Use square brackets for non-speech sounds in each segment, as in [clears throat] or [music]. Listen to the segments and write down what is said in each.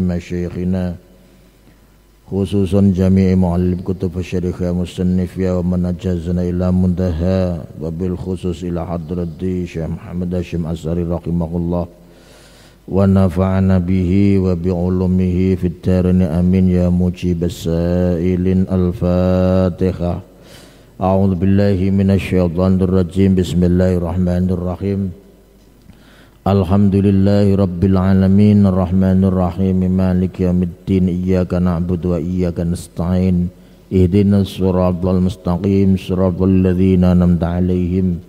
مشايخنا خصوصا جميع معلم كتب الشريخ مصنفيا ومن أجازنا إلى منتهى وبالخصوص إلى حضرة الشيخ محمد هاشم أسعري رحمه الله ونفعنا به وبعلومه في الدارين آمين يا مجيب السائلين الفاتحة أعوذ بالله من الشيطان الرجيم بسم الله الرحمن الرحيم Alhamdulillahi Rabbil Alamin Ar-Rahmanir Rahim Maliki Yawmiddin Iyyaka na'budu wa iyyaka nasta'in Ihdinas siratal mustaqim siratal ladzina an'amta 'alaihim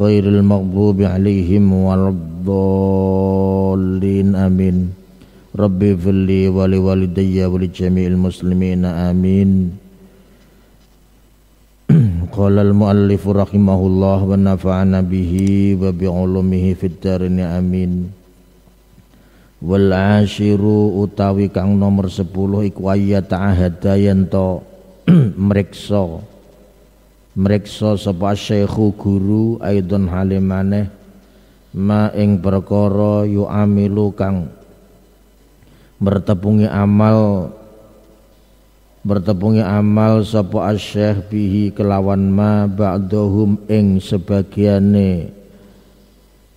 ghairil maghdubi 'alaihim waladdallin amin Rabbi fili Wali Walidayya Wali Jami'il Muslimin amin Qala al muallif rahimahullah wa nafa'ana bihi wa ulumihi fid darin amin. Wal ashiru utawi kang nomor 10 iku ayat ahada yen to [clears throat] mriksa. Mriksa sapa syekh guru aidon halimane ma ing perkara yu'amilu kang bertepungi amal bertepungi amal sapa asyekh bihi kelawan ma ba'dhum ing sebagiane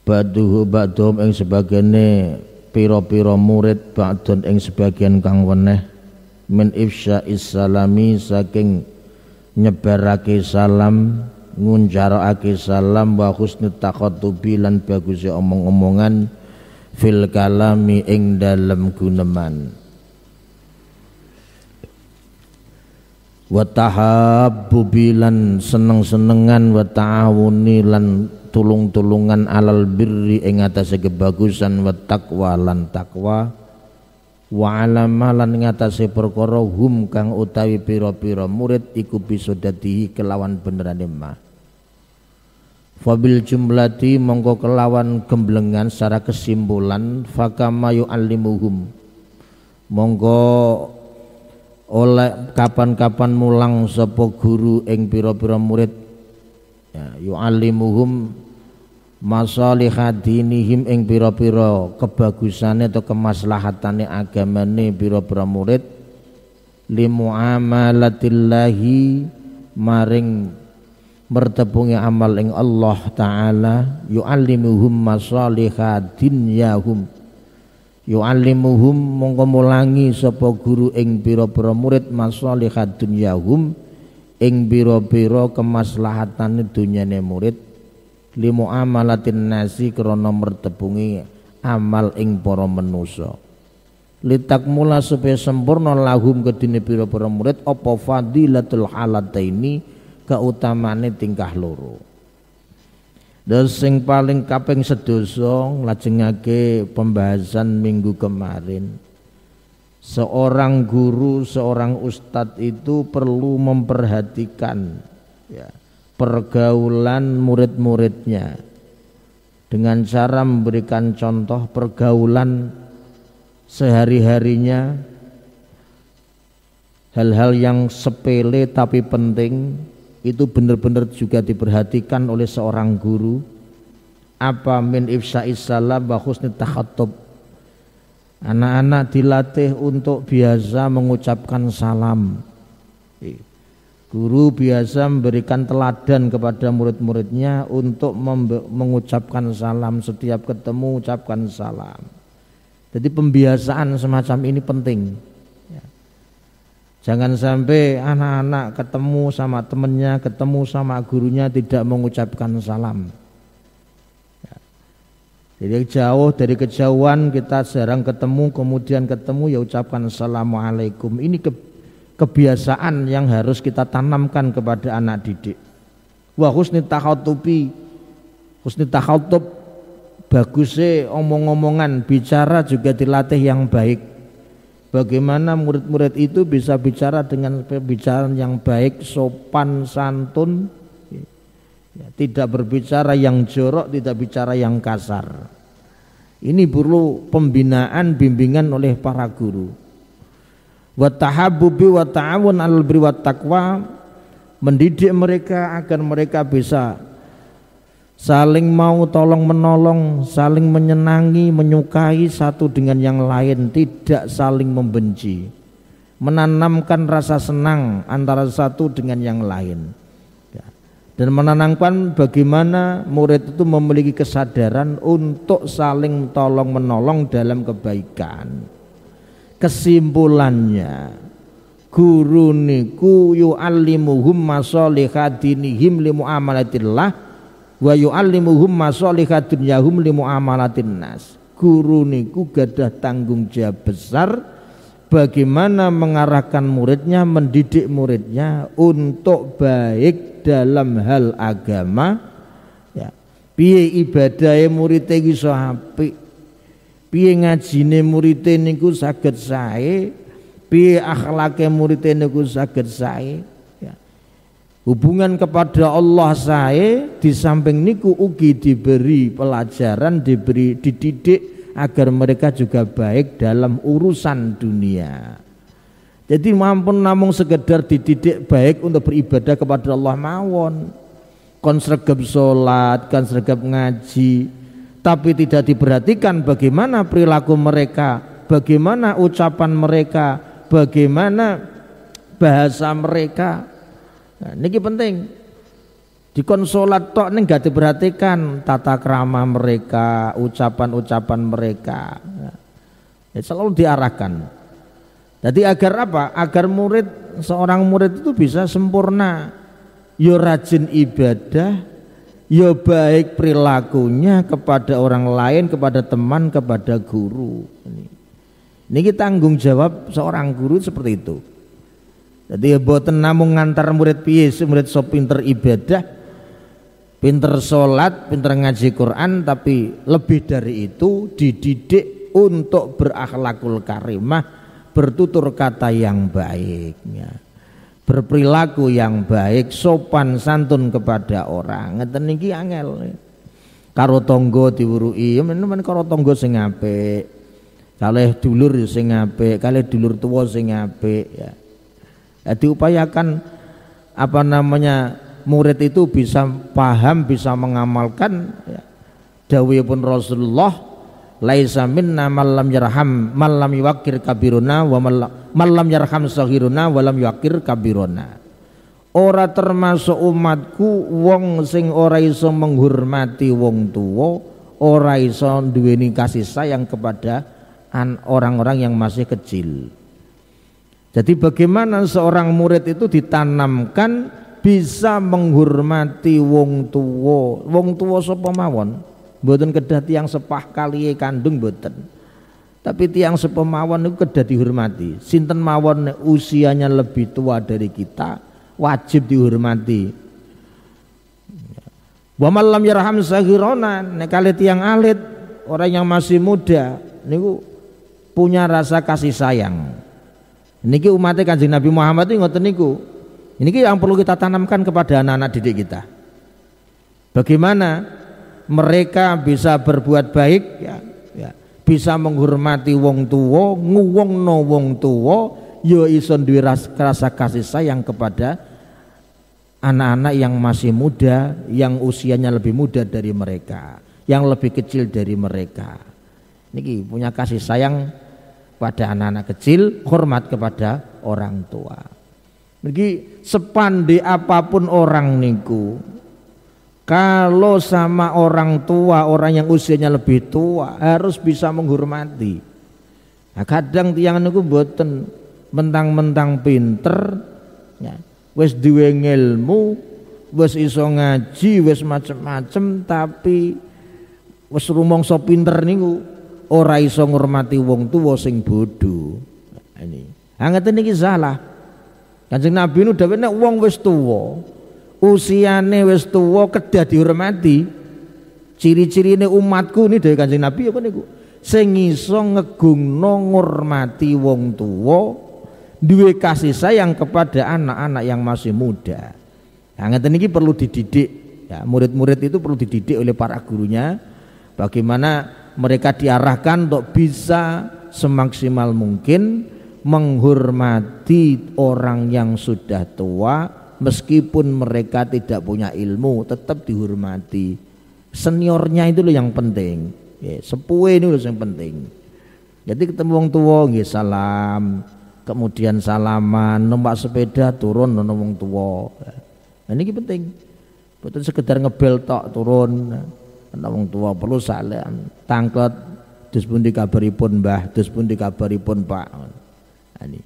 baduhu ba'dhum ing sebagiane pira-pira murid ba'dun ing sebagian kang weneh min ifsya isalami saking nyebarake salam ngunjarake salam wa husnul taqattubi lan bagusnya omong-omongan fil kalami ing dalem guneman wa tahabbubi seneng-senengan wa ta'awuni lan tulung-tulungan alal birri ing atase kebagusan wa taqwa lan takwa wa alama lan ing atase perkara hum kang utawi pira-pira murid iku bisa dadi kelawan benerane ma Fabil jumlati mongko kelawan gemblengan secara kesimpulan fakama yu'allimuhum mongko oleh kapan-kapan mulang sapa guru ing pira-pira murid ya yu'allimuhum masalih dinihim ing pira-pira kebagusane atau kemaslahatane agamane pira-pira murid limuamalatillahi maring mertepungi amal ing Allah taala yu'allimuhum masalih dinyahum yu'allimuhum mongko mulangi sapa guru ing pira-pira murid maslahah dunyahum ing pira-pira kemaslahatane dunyane murid limu amalatin nasi krana mertepungi amal ing para manusa litak mula supaya sempurna lahum kedine pira-pira murid apa fadilatul halataini keutamane tingkah loro dan sing paling kaping sedoso lajengake pembahasan minggu kemarin. Seorang guru, seorang ustadz itu perlu memperhatikan ya, pergaulan murid-muridnya dengan cara memberikan contoh pergaulan sehari-harinya hal-hal yang sepele tapi penting itu benar-benar juga diperhatikan oleh seorang guru apa min ifsa salam wa husni anak-anak dilatih untuk biasa mengucapkan salam iya. guru biasa memberikan teladan kepada murid-muridnya untuk mengucapkan salam setiap ketemu ucapkan salam jadi pembiasaan semacam ini penting Jangan sampai anak-anak ketemu sama temennya, ketemu sama gurunya tidak mengucapkan salam. Ya. Jadi jauh dari kejauhan kita jarang ketemu, kemudian ketemu ya ucapkan assalamualaikum. Ini kebiasaan yang harus kita tanamkan kepada anak didik. Wah husni takhautupi, husni takhautup, bagusnya omong-omongan, bicara juga dilatih yang baik. Bagaimana murid-murid itu bisa bicara dengan pembicaraan yang baik, sopan, santun, ya, tidak berbicara yang jorok, tidak bicara yang kasar. Ini perlu pembinaan, bimbingan oleh para guru. Wa tahabbubi wa ta'awun al-birri wa taqwa mendidik mereka agar mereka bisa saling mau tolong menolong, saling menyenangi, menyukai satu dengan yang lain, tidak saling membenci. Menanamkan rasa senang antara satu dengan yang lain. Ya. Dan menanamkan bagaimana murid itu memiliki kesadaran untuk saling tolong menolong dalam kebaikan. Kesimpulannya, guru niku yu'allimuhum masolihadinihim limu'amalatillah wa yu'allimuhum masalihat dunyahum li muamalatin nas guru niku gadah tanggung jawab besar bagaimana mengarahkan muridnya mendidik muridnya untuk baik dalam hal agama ya piye ibadahe murid iki iso apik piye ngajine murid niku saged sae piye akhlake murid niku saged sae hubungan kepada Allah saya di samping niku ugi diberi pelajaran diberi dididik agar mereka juga baik dalam urusan dunia jadi mampu namung sekedar dididik baik untuk beribadah kepada Allah mawon kon sregep salat kan ngaji tapi tidak diperhatikan bagaimana perilaku mereka bagaimana ucapan mereka bagaimana bahasa mereka Nah, niki penting. di konsolat tok neng gak diperhatikan tata krama mereka, ucapan-ucapan mereka. Nah, ya, selalu diarahkan. Jadi agar apa? Agar murid seorang murid itu bisa sempurna. Yo ya rajin ibadah, yo ya baik perilakunya kepada orang lain, kepada teman, kepada guru. Ini, ini tanggung jawab seorang guru seperti itu. Jadi boten namung ngantar murid piye, murid so pinter ibadah, pinter sholat, pinter ngaji Quran, tapi lebih dari itu dididik untuk berakhlakul karimah, bertutur kata yang baiknya, berperilaku yang baik, sopan santun kepada orang. Ngeten niki angel. Karo tangga diwuruki, ya men karo tangga sing apik. Kalih dulur ya sing apik, kalih dulur tua sing apik ya ya, diupayakan apa namanya murid itu bisa paham bisa mengamalkan ya. Dawi pun Rasulullah laisa minna man lam yarham man lam kabiruna wa man lam yarham sahiruna wa lam yuakir kabiruna ora termasuk umatku wong sing ora iso menghormati wong tuwa ora iso duweni kasih sayang kepada orang-orang yang masih kecil jadi bagaimana seorang murid itu ditanamkan bisa menghormati wong tua, Wong tua sapa mawon? Mboten kedah tiang sepah kali e kandung mboten. Tapi tiang sapa itu niku kedah dihormati. Sinten mawon usianya lebih tua dari kita wajib dihormati. Wa malam lam yarham saghirona nek tiang alit orang yang masih muda niku punya rasa kasih sayang. Niki umatnya kanjeng Nabi Muhammad itu ngoten niku. Ini yang perlu kita tanamkan kepada anak-anak didik kita. Bagaimana mereka bisa berbuat baik, ya, ya, bisa menghormati wong tua, nguwong no wong tua, yo ya ison rasa kasih sayang kepada anak-anak yang masih muda, yang usianya lebih muda dari mereka, yang lebih kecil dari mereka. Niki punya kasih sayang pada anak-anak kecil, hormat kepada orang tua. Niki sepandi apapun orang niku, kalau sama orang tua, orang yang usianya lebih tua harus bisa menghormati. Nah, kadang tiang niku buatan mentang-mentang pinter, ya, wes duwe ilmu, wes iso ngaji, wes macem-macem tapi wes rumongso pinter niku ora iso ngurmati wong tuwa sing bodho. Ini. Ha ngeten iki salah. Kanjeng Nabi nu dawuh nek wong wis tuwa, usiane wis tuwa kedah dihormati. Ciri-cirine umatku ini dari Kanjeng Nabi Apa niku. Sing iso ngegungno ngurmati wong tuwa, duwe kasih sayang kepada anak-anak yang masih muda. Nah, teniki perlu dididik. Ya, murid-murid itu perlu dididik oleh para gurunya bagaimana mereka diarahkan untuk bisa semaksimal mungkin menghormati orang yang sudah tua meskipun mereka tidak punya ilmu tetap dihormati seniornya itu loh yang penting ya, sepue ini loh yang penting jadi ketemu orang tua nggih ya salam kemudian salaman numpak sepeda turun nomong tua nah, ini penting betul sekedar ngebel tok turun ana wong tua perlu salam tangklet dus pundi kabaripun Mbah dus pundi kabaripun Pak nah, ini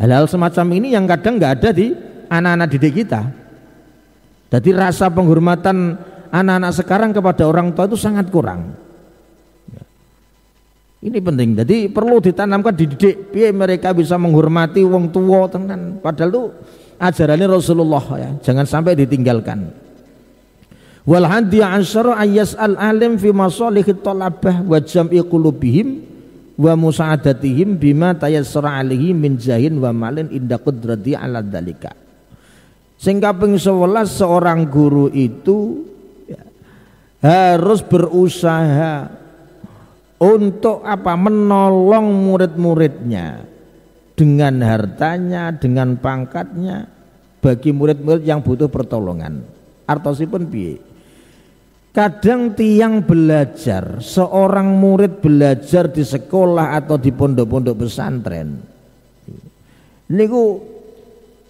hal-hal semacam ini yang kadang nggak ada di anak-anak didik kita jadi rasa penghormatan anak-anak sekarang kepada orang tua itu sangat kurang ini penting. Jadi perlu ditanamkan di didik biar mereka bisa menghormati wong tua tenan. Padahal itu ajarannya Rasulullah ya. Jangan sampai ditinggalkan wal hadi asyara ayas al alim fi masalih talabah wa jam'i qulubihim wa musa'adatihim bima tayassara alihi min jahin wa malin inda qudrati ala dalika sehingga ping 11 seorang guru itu ya, harus berusaha untuk apa menolong murid-muridnya dengan hartanya, dengan pangkatnya bagi murid-murid yang butuh pertolongan. Artosipun piye? Kadang tiang belajar, seorang murid belajar di sekolah atau di pondok-pondok pesantren. Niku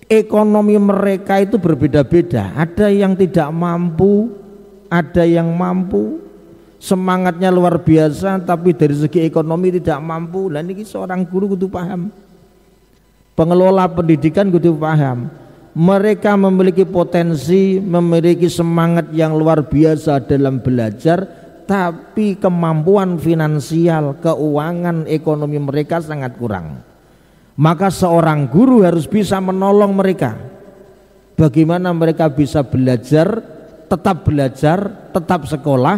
ekonomi mereka itu berbeda-beda. Ada yang tidak mampu, ada yang mampu. Semangatnya luar biasa, tapi dari segi ekonomi tidak mampu. dan ini seorang guru kudu paham. Pengelola pendidikan kudu paham mereka memiliki potensi, memiliki semangat yang luar biasa dalam belajar, tapi kemampuan finansial, keuangan, ekonomi mereka sangat kurang. Maka seorang guru harus bisa menolong mereka. Bagaimana mereka bisa belajar, tetap belajar, tetap sekolah,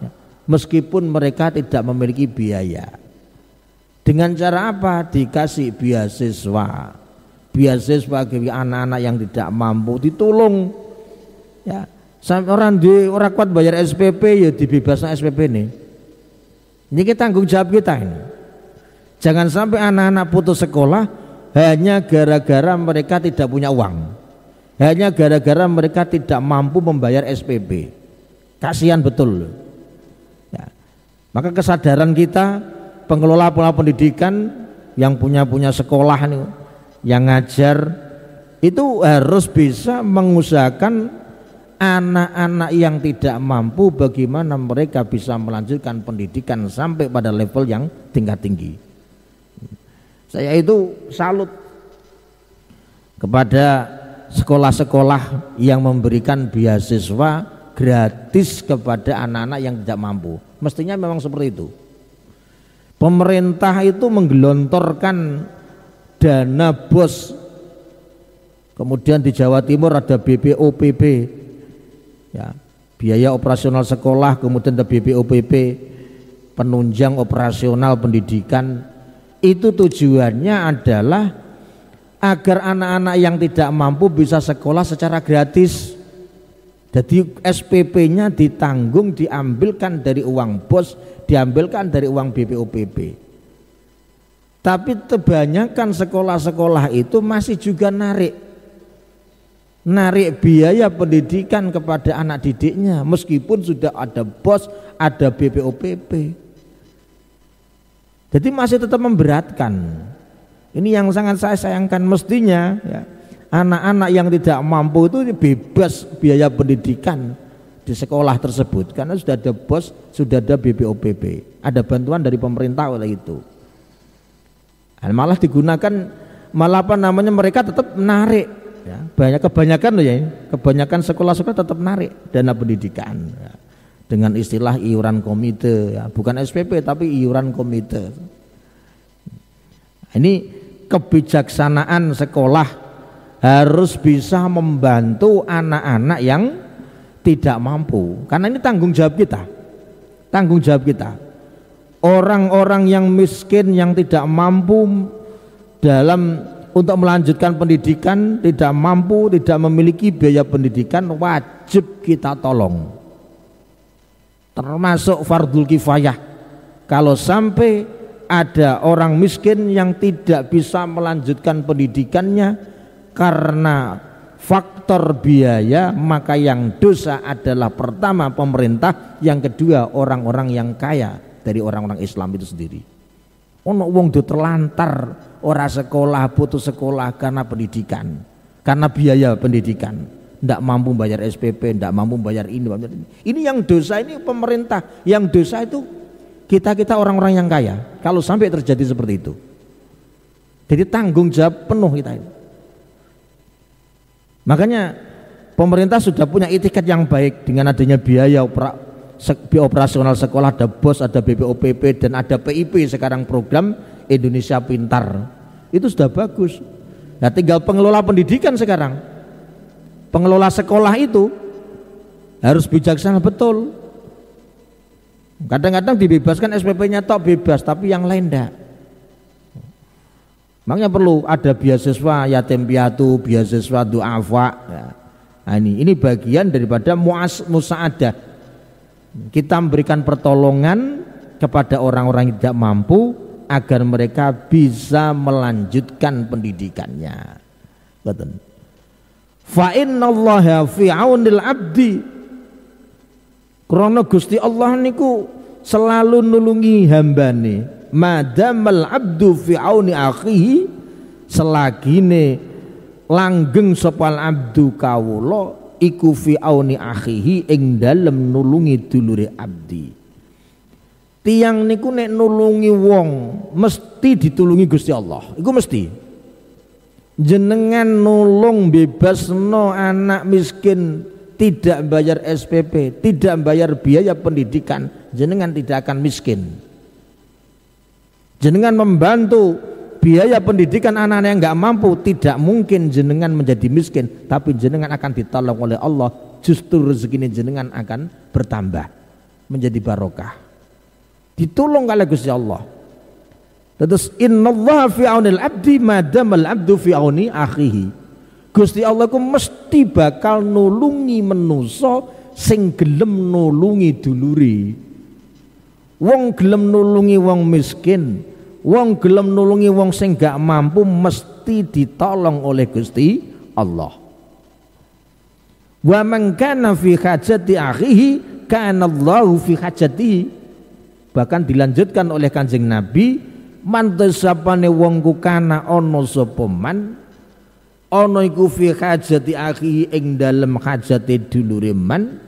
ya, meskipun mereka tidak memiliki biaya. Dengan cara apa? Dikasih beasiswa beasiswa bagi anak-anak yang tidak mampu ditolong ya sampai orang di orang kuat bayar SPP ya dibebaskan SPP ini ini kita tanggung jawab kita ini jangan sampai anak-anak putus sekolah hanya gara-gara mereka tidak punya uang hanya gara-gara mereka tidak mampu membayar SPP kasihan betul ya. maka kesadaran kita pengelola pola pendidikan yang punya punya sekolah nih yang ngajar itu harus bisa mengusahakan anak-anak yang tidak mampu bagaimana mereka bisa melanjutkan pendidikan sampai pada level yang tingkat tinggi. Saya itu salut kepada sekolah-sekolah yang memberikan beasiswa gratis kepada anak-anak yang tidak mampu. Mestinya memang seperti itu. Pemerintah itu menggelontorkan dana bos kemudian di Jawa Timur ada BPOPP ya biaya operasional sekolah kemudian ada BPOPP penunjang operasional pendidikan itu tujuannya adalah agar anak-anak yang tidak mampu bisa sekolah secara gratis. Jadi SPP-nya ditanggung diambilkan dari uang bos, diambilkan dari uang BPOPP. Tapi kebanyakan sekolah-sekolah itu masih juga narik narik biaya pendidikan kepada anak didiknya meskipun sudah ada bos, ada BPOPP. Jadi masih tetap memberatkan. Ini yang sangat saya sayangkan mestinya ya, anak-anak yang tidak mampu itu bebas biaya pendidikan di sekolah tersebut karena sudah ada bos, sudah ada BPOPP, ada bantuan dari pemerintah oleh itu. Dan nah, malah digunakan malah apa namanya mereka tetap menarik ya. Banyak kebanyakan loh ya, kebanyakan sekolah-sekolah tetap menarik dana pendidikan ya. dengan istilah iuran komite ya. bukan SPP tapi iuran komite. Nah, ini kebijaksanaan sekolah harus bisa membantu anak-anak yang tidak mampu karena ini tanggung jawab kita. Tanggung jawab kita orang-orang yang miskin yang tidak mampu dalam untuk melanjutkan pendidikan tidak mampu tidak memiliki biaya pendidikan wajib kita tolong termasuk fardul kifayah kalau sampai ada orang miskin yang tidak bisa melanjutkan pendidikannya karena faktor biaya maka yang dosa adalah pertama pemerintah yang kedua orang-orang yang kaya dari orang-orang Islam itu sendiri. Ono wong do terlantar ora sekolah putus sekolah karena pendidikan, karena biaya pendidikan, ndak mampu bayar SPP, ndak mampu bayar ini, bayar ini. Ini yang dosa ini pemerintah, yang dosa itu kita kita orang-orang yang kaya. Kalau sampai terjadi seperti itu, jadi tanggung jawab penuh kita ini. Makanya pemerintah sudah punya etiket yang baik dengan adanya biaya operasional sekolah ada BOS, ada BPOPP dan ada PIP sekarang program Indonesia Pintar. Itu sudah bagus. Nah, tinggal pengelola pendidikan sekarang. Pengelola sekolah itu harus bijaksana betul. Kadang-kadang dibebaskan SPP-nya tok bebas, tapi yang lain enggak. Makanya perlu ada beasiswa yatim piatu, beasiswa duafa. Ya. Nah, ini ini bagian daripada muas musaadah kita memberikan pertolongan kepada orang-orang yang tidak mampu agar mereka bisa melanjutkan pendidikannya. Betul. Fa innallaha fi aunil abdi. Krono Gusti Allah niku selalu nulungi hambane. Madamal abdu fi auni akhihi selagine langgeng sopal abdu kawula iku fi auni akhihi ing dalem nulungi dulure abdi tiang niku nek nulungi wong mesti ditulungi Gusti Allah iku mesti jenengan nulung bebas no anak miskin tidak bayar SPP tidak bayar biaya pendidikan jenengan tidak akan miskin jenengan membantu biaya pendidikan anak-anak yang nggak mampu tidak mungkin jenengan menjadi miskin tapi jenengan akan ditolong oleh Allah justru rezeki jenengan akan bertambah menjadi barokah ditolong oleh Gusti Allah terus innallaha fi aunil abdi madamal abdu fi auni akhihi Gusti Allah ku mesti bakal nulungi menuso sing gelem nulungi duluri wong gelem nulungi wong miskin wong gelem nulungi wong sing gak mampu mesti ditolong oleh Gusti Allah wa man kana fi hajati akhihi kana Allahu fi hajati bahkan dilanjutkan oleh Kanjeng Nabi man tasapane wong ku kana ana sapa man ana iku fi hajati akhihi ing dalem hajate dulure man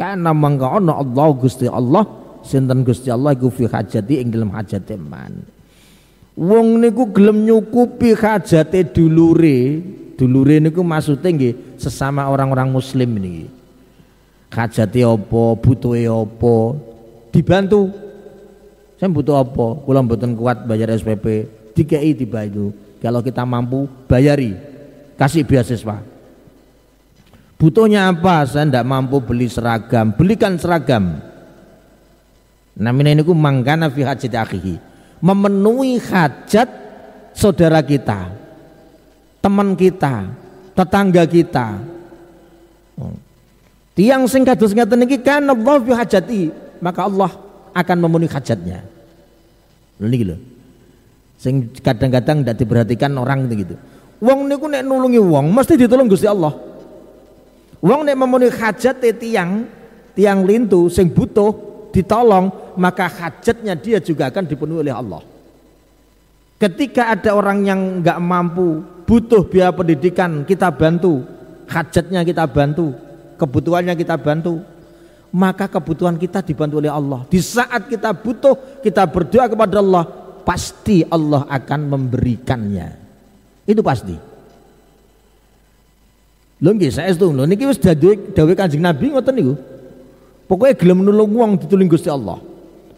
kana mangka ana Allah Gusti Allah sinten Gusti Allah iku fi hajati ing dalem hajate man Wong niku gelem nyukupi hajate dulure. Dulure niku maksudnya nggih sesama orang-orang muslim niki. Hajate apa, butuhe apa, dibantu. Saya butuh apa? Kula mboten kuat bayar SPP, dikei tiba itu. Kalau kita mampu bayari, kasih beasiswa. Butuhnya apa? Saya tidak mampu beli seragam, belikan seragam. namanya niku ku mangkana fi hajati akhihi memenuhi hajat saudara kita, teman kita, tetangga kita. Tiang sing kados ngeten iki kan Allah fi hajati, maka Allah akan memenuhi hajatnya. Lho niki lho. Sing kadang-kadang tidak diperhatikan orang gitu. Wong niku nek nulungi wong mesti ditolong Gusti Allah. Wong nek memenuhi hajat e tiang tiang lintu sing butuh ditolong, maka hajatnya dia juga akan dipenuhi oleh Allah. Ketika ada orang yang nggak mampu, butuh biaya pendidikan, kita bantu, hajatnya kita bantu, kebutuhannya kita bantu, maka kebutuhan kita dibantu oleh Allah. Di saat kita butuh, kita berdoa kepada Allah, pasti Allah akan memberikannya. Itu pasti. Lho nggih itu lho niki wis dawuh Kanjeng Nabi ngoten niku. Pokoknya gelem nulung wong dituling Gusti Allah.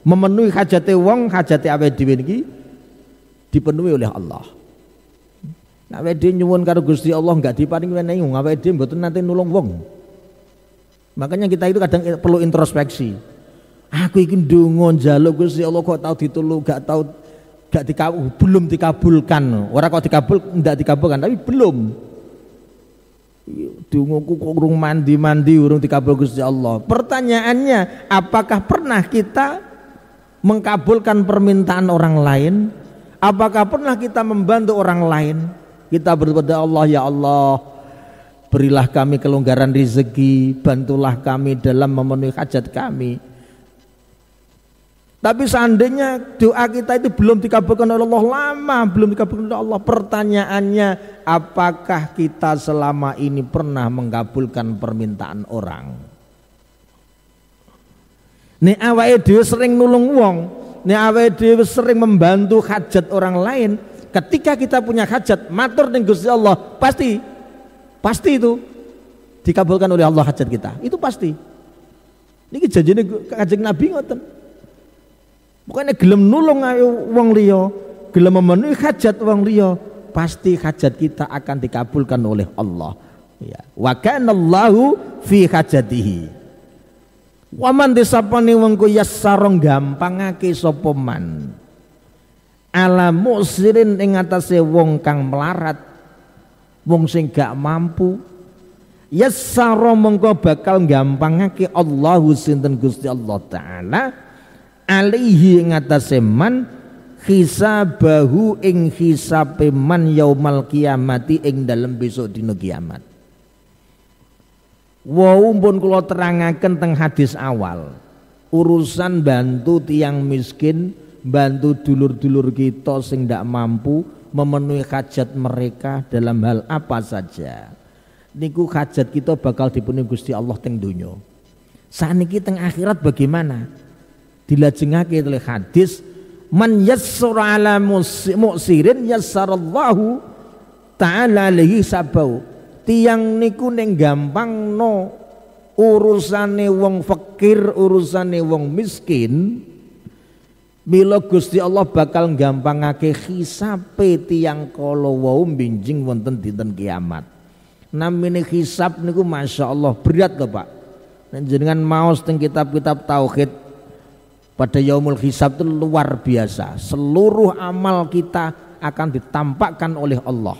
Memenuhi hajate wong, hajate awake dhewe dipenuhi oleh Allah. Nek awake nyuwun karo Gusti Allah enggak diparingi wenehi wong awake dhewe mboten nanti nulung wong. Makanya kita itu kadang perlu introspeksi. Aku ingin ndonga njaluk Gusti Allah kok tau ditulung, gak tau gak dikabul, belum dikabulkan. orang kok dikabul, enggak dikabulkan, tapi belum. Dunguku kurung mandi-mandi urung dikabul Gusti Allah. Pertanyaannya, apakah pernah kita mengkabulkan permintaan orang lain? Apakah pernah kita membantu orang lain? Kita berdoa Allah, ya Allah, Berilah kami kelonggaran rezeki, bantulah kami dalam memenuhi hajat kami. Tapi seandainya doa kita itu belum dikabulkan oleh Allah lama, belum dikabulkan oleh Allah, pertanyaannya apakah kita selama ini pernah mengabulkan permintaan orang? Nek awake dhewe sering nulung wong, nek awake dhewe sering membantu hajat orang lain, ketika kita punya hajat matur ning Gusti Allah, pasti pasti itu dikabulkan oleh Allah hajat kita. Itu pasti. Niki janjine Kanjeng Nabi ngoten. Bukannya gelem nulung ayo wong liya, gelem memenuhi hajat wong liya, pasti hajat kita akan dikabulkan oleh Allah. Ya. Wa kanallahu fi hajatihi. Waman disapani wong ku sarong gampangake sapa man. Ala musirin ing atase wong kang melarat, wong sing gak mampu. Yassaro mengko bakal gampangake Allahu sinten Gusti Allah taala alihi ngatasi man hisabahu ing hisabe man yaumal kiamati ing dalem besok dino kiamat Wau pun kula terangaken teng hadis awal urusan bantu tiang miskin bantu dulur-dulur kita sing ndak mampu memenuhi hajat mereka dalam hal apa saja niku hajat kita bakal dipenuhi Gusti Allah teng saat ini teng akhirat bagaimana dilajengake oleh hadis man yassara ala muksirin yassarallahu ta'ala lihi sabau tiang niku ning gampang no urusane wong fakir urusane wong miskin milo Gusti Allah bakal gampang gampangake hisape tiang kala wau binjing wonten dinten kiamat. Namine hisap niku Masya Allah berat lho Pak. Nek jenengan maos teng kitab-kitab tauhid pada yaumul hisab itu luar biasa seluruh amal kita akan ditampakkan oleh Allah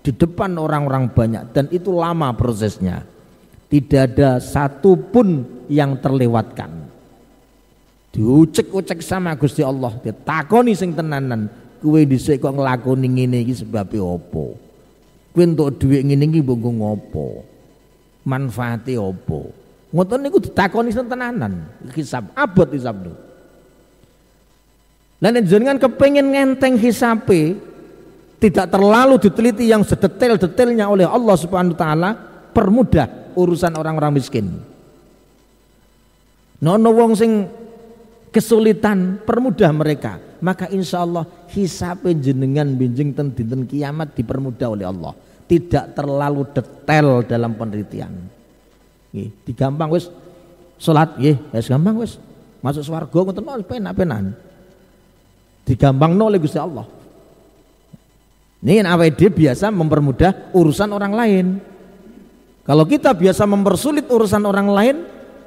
di depan orang-orang banyak dan itu lama prosesnya tidak ada satu pun yang terlewatkan diucek-ucek sama Gusti Allah ditakoni sing tenanan kue dhisik kok nglakoni ngene iki sebab opo kue untuk duit ngene iki mbok ngopo manfaate opo Ngoten niku ditakoni tenanan hisab abot hisab niku. Lan jenengan kepengin ngenteng hisape tidak terlalu diteliti yang sedetail-detailnya oleh Allah Subhanahu wa taala permudah urusan orang-orang miskin. Nono wong sing kesulitan permudah mereka maka insya Allah hisape jenengan binjing ten dinten kiamat dipermudah oleh Allah tidak terlalu detail dalam penelitian Nggih, digampang wis salat nggih, ya, wis gampang wis masuk swarga ngoten no, penak-penan. Digampang no oleh Gusti Allah. Ini AWD biasa mempermudah urusan orang lain. Kalau kita biasa mempersulit urusan orang lain,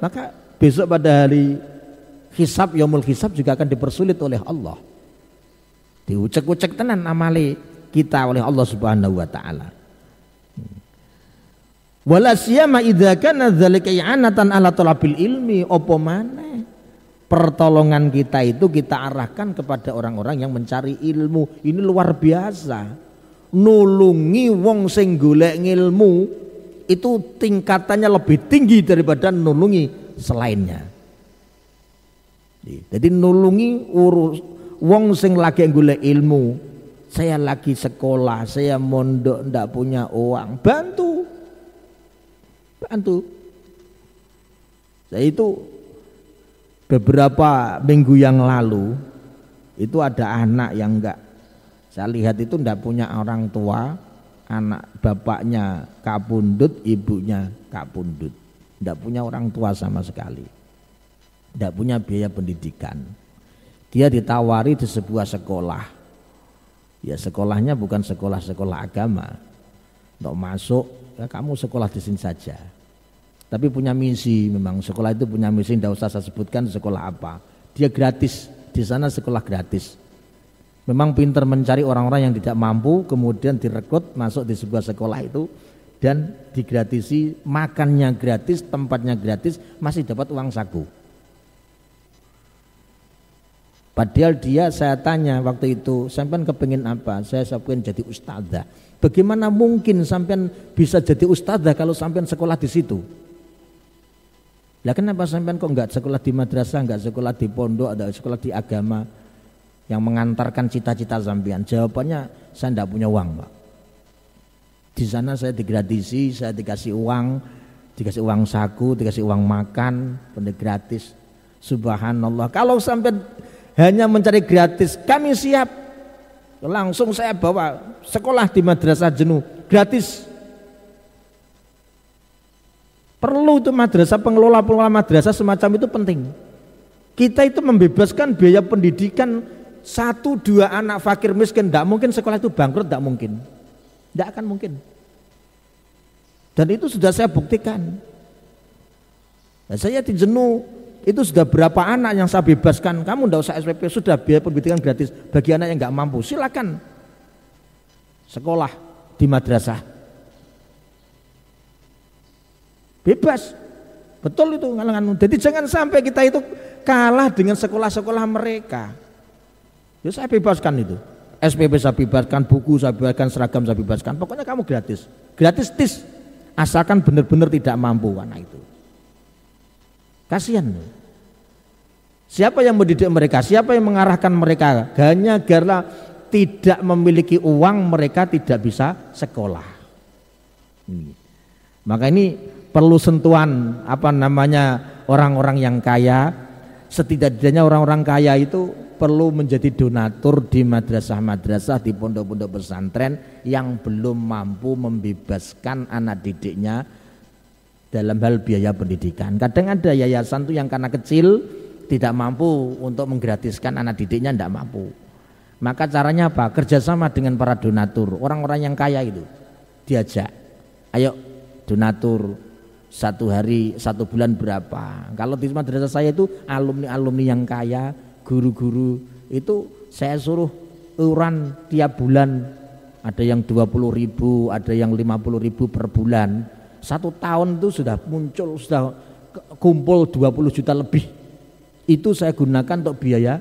maka besok pada hari hisab yomul hisab juga akan dipersulit oleh Allah. Diucek-ucek tenan amali kita oleh Allah Subhanahu wa taala. Wala siyama idza kana dzalika i'anatan ala talabil ilmi opo mana pertolongan kita itu kita arahkan kepada orang-orang yang mencari ilmu. Ini luar biasa. Nulungi wong sing golek ilmu itu tingkatannya lebih tinggi daripada nulungi selainnya. Jadi nulungi urus wong sing lagi golek ilmu. Saya lagi sekolah, saya mondok ndak punya uang. Bantu tuh Saya itu beberapa minggu yang lalu itu ada anak yang enggak saya lihat itu enggak punya orang tua, anak bapaknya kapundut, ibunya kapundut. Enggak punya orang tua sama sekali. Enggak punya biaya pendidikan. Dia ditawari di sebuah sekolah. Ya sekolahnya bukan sekolah-sekolah agama. Untuk masuk, ya kamu sekolah di sini saja tapi punya misi memang sekolah itu punya misi tidak usah saya sebutkan sekolah apa dia gratis di sana sekolah gratis memang pinter mencari orang-orang yang tidak mampu kemudian direkrut masuk di sebuah sekolah itu dan digratisi makannya gratis tempatnya gratis masih dapat uang saku Padahal dia saya tanya waktu itu, sampean kepingin apa? Saya sampean jadi ustadzah. Bagaimana mungkin sampean bisa jadi ustadzah kalau sampean sekolah di situ? Lah kenapa sampean kok nggak sekolah di madrasah, enggak sekolah di pondok, ada sekolah di agama yang mengantarkan cita-cita sampean? Jawabannya saya tidak punya uang, Pak. Di sana saya digratisi, saya dikasih uang, dikasih uang saku, dikasih uang makan, pendek gratis. Subhanallah. Kalau sampean hanya mencari gratis, kami siap. Langsung saya bawa sekolah di madrasah jenuh gratis Perlu itu madrasah, pengelola-pengelola madrasah semacam itu penting. Kita itu membebaskan biaya pendidikan satu dua anak fakir miskin, tidak mungkin sekolah itu bangkrut, tidak mungkin. Tidak akan mungkin. Dan itu sudah saya buktikan. Nah, saya di jenuh, itu sudah berapa anak yang saya bebaskan, kamu tidak usah SPP, sudah biaya pendidikan gratis bagi anak yang nggak mampu, silakan sekolah di madrasah Bebas. Betul itu kalangan Jadi jangan sampai kita itu kalah dengan sekolah-sekolah mereka. Ya saya bebaskan itu. SPP saya bebaskan, buku saya bebaskan, seragam saya bebaskan. Pokoknya kamu gratis. Gratis tis. Asalkan benar-benar tidak mampu anak itu. Kasihan. Siapa yang mendidik mereka? Siapa yang mengarahkan mereka? Hanya karena tidak memiliki uang mereka tidak bisa sekolah. Hmm. Maka ini perlu sentuhan apa namanya orang-orang yang kaya setidaknya orang-orang kaya itu perlu menjadi donatur di madrasah-madrasah di pondok-pondok pesantren yang belum mampu membebaskan anak didiknya dalam hal biaya pendidikan. Kadang ada yayasan tuh yang karena kecil tidak mampu untuk menggratiskan anak didiknya tidak mampu. Maka caranya apa? Kerjasama dengan para donatur, orang-orang yang kaya itu diajak. Ayo donatur, satu hari satu bulan berapa kalau di madrasah saya itu alumni alumni yang kaya guru-guru itu saya suruh uran tiap bulan ada yang 20 ribu ada yang 50 ribu per bulan satu tahun itu sudah muncul sudah kumpul 20 juta lebih itu saya gunakan untuk biaya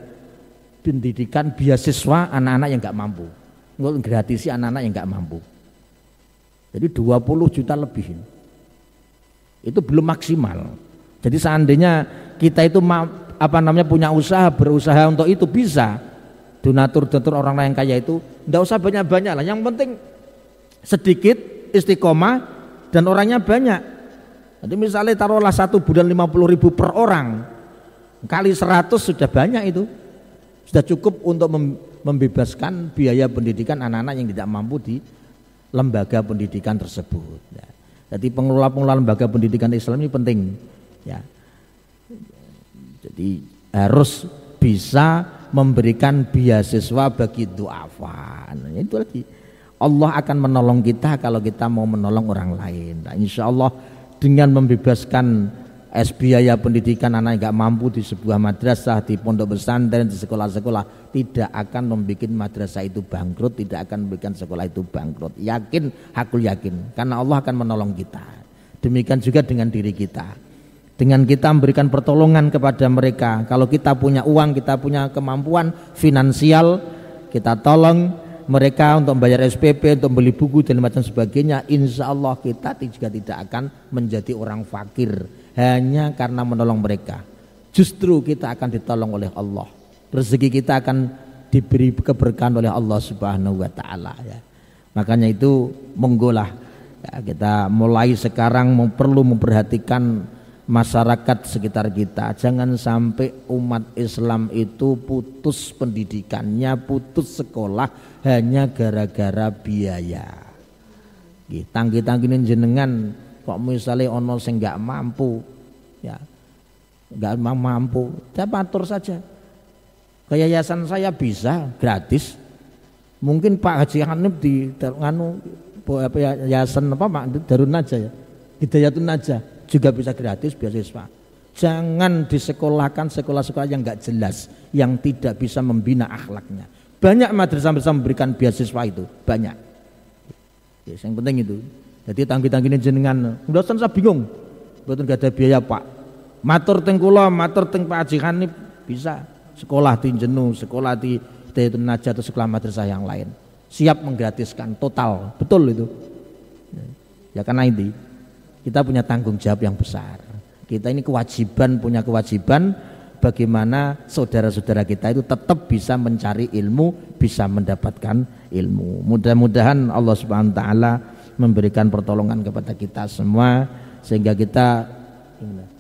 pendidikan beasiswa anak-anak yang nggak mampu untuk gratisi anak-anak yang nggak mampu jadi 20 juta lebih ini itu belum maksimal. Jadi seandainya kita itu apa namanya punya usaha berusaha untuk itu bisa donatur donatur orang lain kaya itu tidak usah banyak banyak lah. Yang penting sedikit istiqomah dan orangnya banyak. Jadi misalnya taruhlah satu bulan lima puluh ribu per orang kali seratus sudah banyak itu sudah cukup untuk membebaskan biaya pendidikan anak-anak yang tidak mampu di lembaga pendidikan tersebut. Jadi pengelola-pengelola lembaga pendidikan Islam ini penting. Ya. Jadi harus bisa memberikan beasiswa bagi duafa. Nah, itu lagi. Allah akan menolong kita kalau kita mau menolong orang lain. Nah, insya Allah dengan membebaskan es biaya pendidikan anak nggak mampu di sebuah madrasah di pondok pesantren di sekolah-sekolah tidak akan membuat madrasah itu bangkrut tidak akan memberikan sekolah itu bangkrut yakin hakul yakin karena Allah akan menolong kita demikian juga dengan diri kita dengan kita memberikan pertolongan kepada mereka kalau kita punya uang kita punya kemampuan finansial kita tolong mereka untuk membayar SPP, untuk beli buku dan macam sebagainya, insya Allah kita juga tidak akan menjadi orang fakir hanya karena menolong mereka. Justru kita akan ditolong oleh Allah. Rezeki kita akan diberi keberkahan oleh Allah Subhanahu wa taala ya. Makanya itu menggolah ya, kita mulai sekarang perlu memperhatikan masyarakat sekitar kita. Jangan sampai umat Islam itu putus pendidikannya, putus sekolah hanya gara-gara biaya. Tangki-tangki jenengan kok misalnya ono sing nggak mampu ya nggak mampu saya patur saja ke yayasan saya bisa gratis mungkin Pak Haji Hanif di nganu ya, yayasan apa Pak Darun aja ya Hidayatun aja juga bisa gratis beasiswa jangan disekolahkan sekolah-sekolah yang nggak jelas yang tidak bisa membina akhlaknya banyak madrasah bisa memberikan beasiswa itu banyak ya, yang penting itu jadi tangki-tangki ini jenengan, mboten saya bingung. betul gak ada biaya, Pak. Matur teng kula, matur teng Pak Haji ini bisa sekolah di Jenu, sekolah di Hidayatun Najat atau sekolah madrasah yang lain. Siap menggratiskan total, betul itu. Ya karena ini kita punya tanggung jawab yang besar. Kita ini kewajiban punya kewajiban bagaimana saudara-saudara kita itu tetap bisa mencari ilmu, bisa mendapatkan ilmu. Mudah-mudahan Allah Subhanahu wa taala memberikan pertolongan kepada kita semua sehingga kita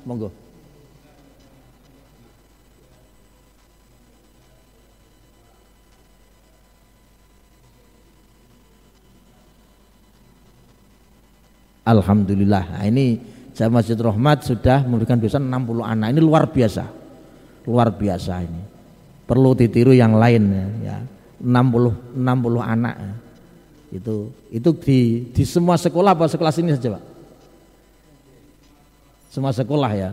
monggo Alhamdulillah nah, ini Jamaah Masjid Rohmat sudah memberikan dosa 60 anak ini luar biasa luar biasa ini perlu ditiru yang lain ya 60 ya. 60 anak itu itu di di semua sekolah apa sekolah ini saja pak semua sekolah ya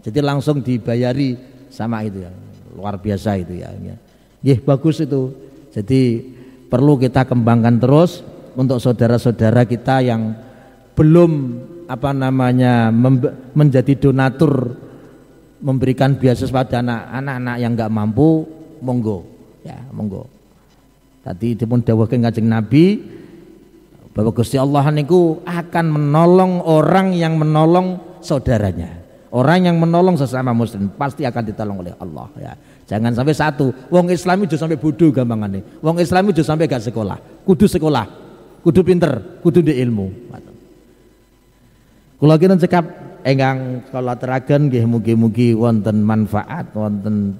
jadi langsung dibayari sama itu ya luar biasa itu ya ya Yih, bagus itu jadi perlu kita kembangkan terus untuk saudara-saudara kita yang belum apa namanya menjadi donatur memberikan biasa pada anak-anak yang nggak mampu monggo ya monggo tadi dipun dawuhkan kanjeng Nabi bahwa Gusti Allah niku akan menolong orang yang menolong saudaranya orang yang menolong sesama muslim pasti akan ditolong oleh Allah ya jangan sampai satu wong Islam itu sampai bodoh gampangane wong Islam itu sampai gak sekolah kudu sekolah kudu pinter kudu di ilmu kula kira cekap enggang kalau teragen nggih mugi-mugi wonten manfaat wonten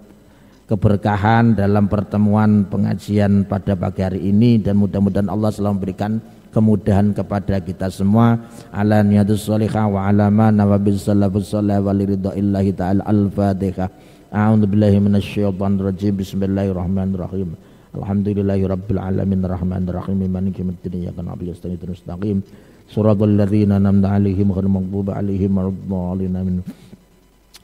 keberkahan dalam pertemuan pengajian pada pagi hari ini dan mudah-mudahan Allah selalu memberikan kemudahan kepada kita semua ala niyatus sholihah wa ala ma nawabil bil salafus salih wa illahi ta'ala al-fatihah A'udzu billahi minasyaitonir rajim. Bismillahirrahmanirrahim. Alhamdulillahi rabbil alamin arrahmanir rahim maliki yaumiddin iyyaka na'budu wa iyyaka nasta'in. Siratal ladzina an'amta 'alaihim ghairil maghdubi 'alaihim waladdallin amin.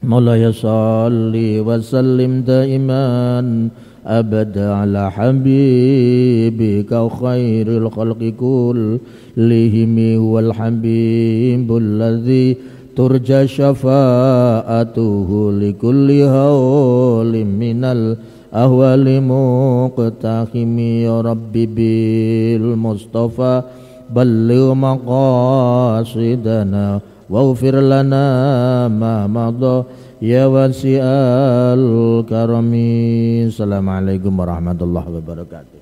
Mawla ya salli wa sallim daiman أبد على حبيبك خير الخلق كلهم هو الحبيب الذي ترجى شفاءته لكل هول من الأهوال مقتحم يا ربي بالمصطفى بلغ مقاصدنا واغفر لنا ما مضى ya wasi'al karami assalamualaikum warahmatullahi wabarakatuh